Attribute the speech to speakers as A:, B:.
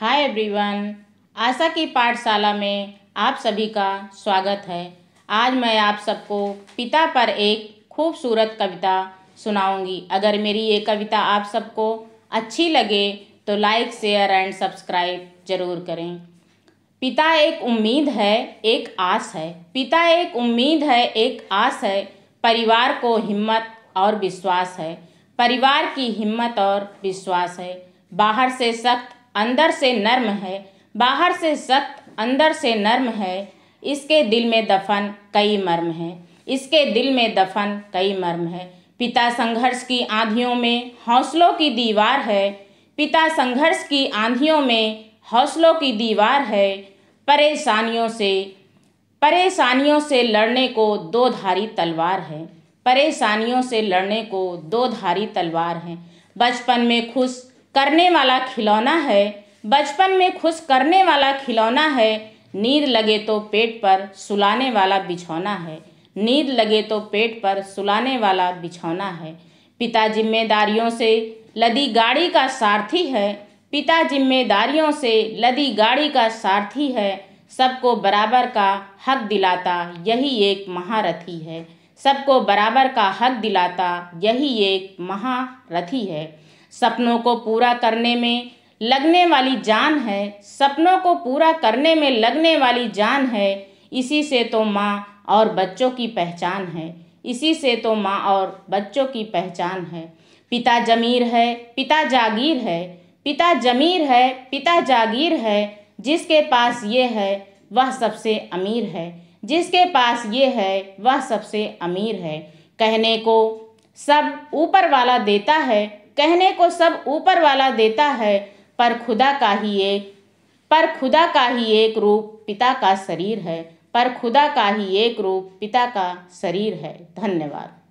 A: hi everyone आशा की पाठशाला में आप सभी का स्वागत है आज मैं आप सबको पिता पर एक खूबसूरत कविता सुनाऊंगी अगर मेरी ये कविता आप सबको अच्छी लगे तो लाइक शेयर एंड सब्सक्राइब जरूर करें पिता एक उम्मीद है एक आस है पिता एक उम्मीद है एक आस है परिवार को हिम्मत और विश्वास है परिवार की हिम्मत और विश्वास है बाहर से सख्त अंदर से नर्म है बाहर से सख्त अंदर से नर्म है इसके दिल में दफन कई मर्म है इसके दिल में दफन कई मर्म है पिता संघर्ष की आंधियों में हौसलों की दीवार है पिता संघर्ष की आंधियों में हौसलों की दीवार है परेशानियों से परेशानियों से लड़ने को दो धारी तलवार है परेशानियों से लड़ने को दो धारी तलवार है बचपन में खुश करने वाला खिलौना है बचपन में खुश करने वाला खिलौना है नींद लगे तो पेट पर सुलाने वाला बिछौना है नींद लगे तो पेट पर सुलाने वाला बिछौना है पिता जिम्मेदारियों से लदी गाड़ी का सारथी है पिता जिम्मेदारियों से लदी गाड़ी का सारथी है सबको बराबर का हक दिलाता यही एक महारथी है सबको बराबर का हक दिलाता यही एक महारथी है सपनों को पूरा करने में लगने वाली जान है सपनों को पूरा करने में लगने वाली जान है इसी से तो माँ और बच्चों की पहचान है इसी से तो माँ और बच्चों की पहचान है पिता जमीर है पिता जागीर है पिता जमीर है पिता जागीर है जिसके पास ये है वह सबसे अमीर है जिसके पास ये है वह सबसे अमीर है कहने को सब ऊपर वाला देता है कहने को सब ऊपर वाला देता है पर खुदा का ही एक पर खुदा का ही एक रूप पिता का शरीर है पर खुदा का ही एक रूप पिता का शरीर है धन्यवाद